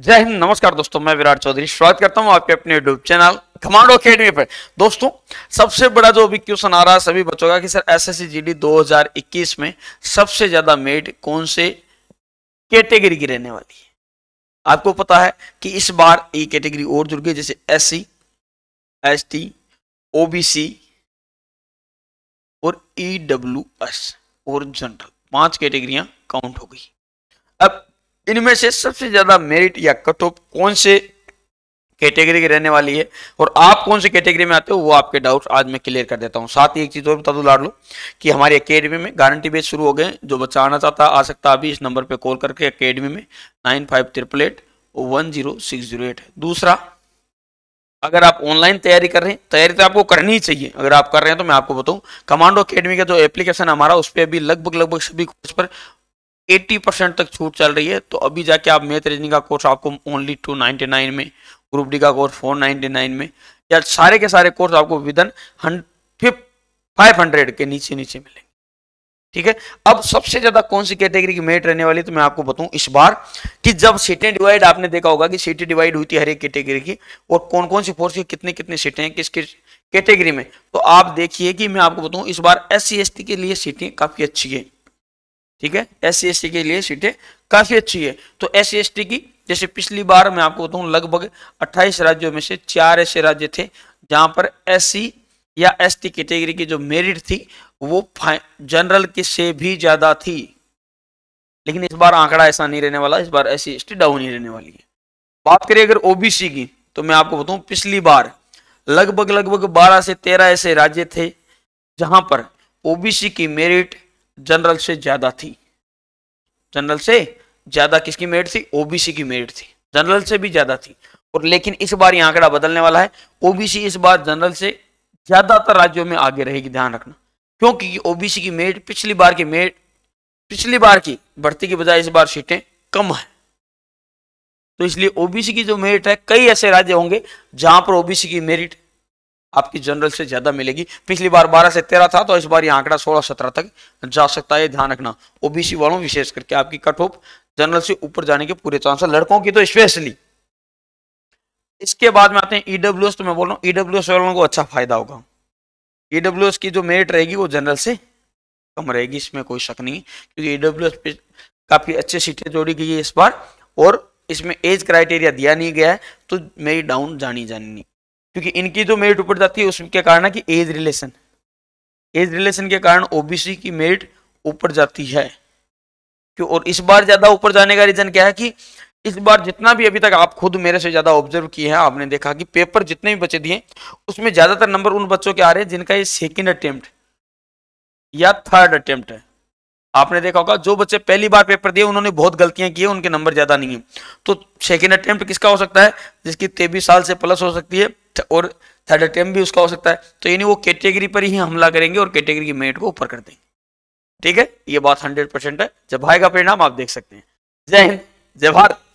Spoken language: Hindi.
जय हिंद नमस्कार दोस्तों मैं विराट चौधरी स्वागत करता हूं आपके अपने यूट्यूब चैनल कमांडो अकेडमी पर दोस्तों सबसे बड़ा जो अभी क्वेश्चन आ रहा है सभी बच्चों का कि सर एसएससी जीडी 2021 में सबसे ज्यादा मेड कौन से कैटेगरी की रहने वाली है आपको पता है कि इस बार ये कैटेगरी और जुड़ गई जैसे S C S T C और ई डब्ल्यू एस और जनरल पांच कैटेगरियां काउंट हो गई अब इनमें से सबसे ज्यादा मेरिट या कट ऑफ कौन से कैटेगरी की रहने वाली है और आप कौन से कैटेगरी में आते हो वो आपके डाउट आज मैं क्लियर कर देता हूँ साथ ही एक चीज़ और बता दू लाड लो कि हमारी अकेडमी में गारंटी बेस शुरू हो गए जो बच्चा आना चाहता आ सकता अभी इस नंबर पर कॉल करके अकेडमी में nine five triple eight one zero six zero eight दूसरा अगर आप ऑनलाइन तैयारी कर रहे हैं तैयारी तो आपको करनी ही चाहिए अगर आप कर रहे हैं तो मैं आपको बताऊं कमांडो अकेडमी का जो एप्लीकेशन हमारा उस पर अभी लगभग लगभग सभी कोर्स पर 80% परसेंट तक छूट चल रही है तो अभी जाके आप मेथ रीजनिंग का कोर्स आपको ओनली टू नाइन्टी नाइन में ग्रुप डी का कोर्स फोर नाइन्टी नाइन में या सारे के सारे कोर्स आपको विदन फाइव हंड्रेड के नीचे नीचे मिलेंगे ठीक है अब सबसे ज्यादा कौन सी कैटेगरी की मेट रहने वाली तो मैं आपको बताऊं इस बार कि जब सीटें डिवाइड आपने देखा होगा कि सीटें डिवाइड हुई थी हर एक कैटेगरी की और कौन कौन सी फोर्स की कितनी कितनी सीटें हैं किस किस कैटेगरी में तो आप देखिए कि मैं आपको बताऊं इस बार एस सी के लिए सीटें काफी अच्छी है ठीक है एस सी के लिए सीटें काफ़ी अच्छी है तो एस सी की जैसे पिछली बार मैं आपको बताऊँ लगभग 28 राज्यों में से चार ऐसे राज्य थे जहाँ पर एस या एस कैटेगरी की जो मेरिट थी वो जनरल के से भी ज़्यादा थी लेकिन इस बार आंकड़ा ऐसा नहीं रहने वाला इस बार एस सी डाउन ही रहने वाली है बात करें अगर ओबीसी की तो मैं आपको बताऊं पिछली बार लगभग लगभग 12 से 13 ऐसे राज्य थे जहां पर ओबीसी की मेरिट जनरल से ज़्यादा थी जनरल से ज़्यादा किसकी मेरिट थी ओबीसी की मेरिट थी जनरल से भी ज़्यादा थी और लेकिन इस बार यह आंकड़ा बदलने वाला है ओबीसी इस बार जनरल से ज़्यादातर राज्यों में आगे रहेगी ध्यान रखना क्योंकि ओबीसी की मेरिट पिछली बार की मेरिट पिछली बार की भर्ती की बजाय इस बार सीटें कम है तो इसलिए ओबीसी की जो मेरिट है कई ऐसे राज्य होंगे जहां पर ओबीसी की मेरिट आपकी जनरल से ज्यादा मिलेगी पिछली बार 12 से 13 था तो इस बार ये आंकड़ा 16 17 तक जा सकता है ध्यान रखना ओबीसी वालों विशेष करके आपकी कट ऑफ जनरल से ऊपर जाने के पूरे चांस लड़कों की तो स्पेशली इसके बाद में आते हैं ईडब्ल्यू e तो मैं बोल रहा हूँ ईडब्ल्यू e वालों को अच्छा फायदा होगा ईडब्ल्यू e की जो मेरिट रहेगी वो जनरल से कम रहेगी इसमें कोई शक नहीं क्योंकि ईडब्ल्यू पे काफी अच्छे सीटें जोड़ी गई है इस बार और इसमें एज क्राइटेरिया दिया नहीं गया है तो मेरी डाउन जानी जानी क्योंकि इनकी जो मेरिट ऊपर जाती है उसके कारण है कि एज रिलेशन एज रिलेशन के कारण ओबीसी की मेरिट ऊपर जाती है क्यों और इस बार ज़्यादा ऊपर जाने का रीज़न क्या है कि इस बार जितना भी अभी तक आप खुद मेरे से ज़्यादा ऑब्जर्व किए हैं आपने देखा कि पेपर जितने भी बच्चे दिए उसमें ज़्यादातर नंबर उन बच्चों के आ रहे हैं जिनका ये सेकेंड अटेम्प्ट या थर्ड अटेम्प्ट है आपने देखा होगा जो बच्चे पहली बार पेपर दिए उन्होंने बहुत गलतियां की है उनके नंबर ज्यादा नहीं है तो सेकेंड अटेम्प्ट किसका हो सकता है जिसकी तेबीस साल से प्लस हो सकती है और थर्ड अटेम्प्ट भी उसका हो सकता है तो यानी वो कैटेगरी पर ही हमला करेंगे और कैटेगरी की मेरिट को ऊपर कर देंगे ठीक है ये बात हंड्रेड परसेंट है जब आएगा परिणाम आप देख सकते हैं जय हिंद जय भारत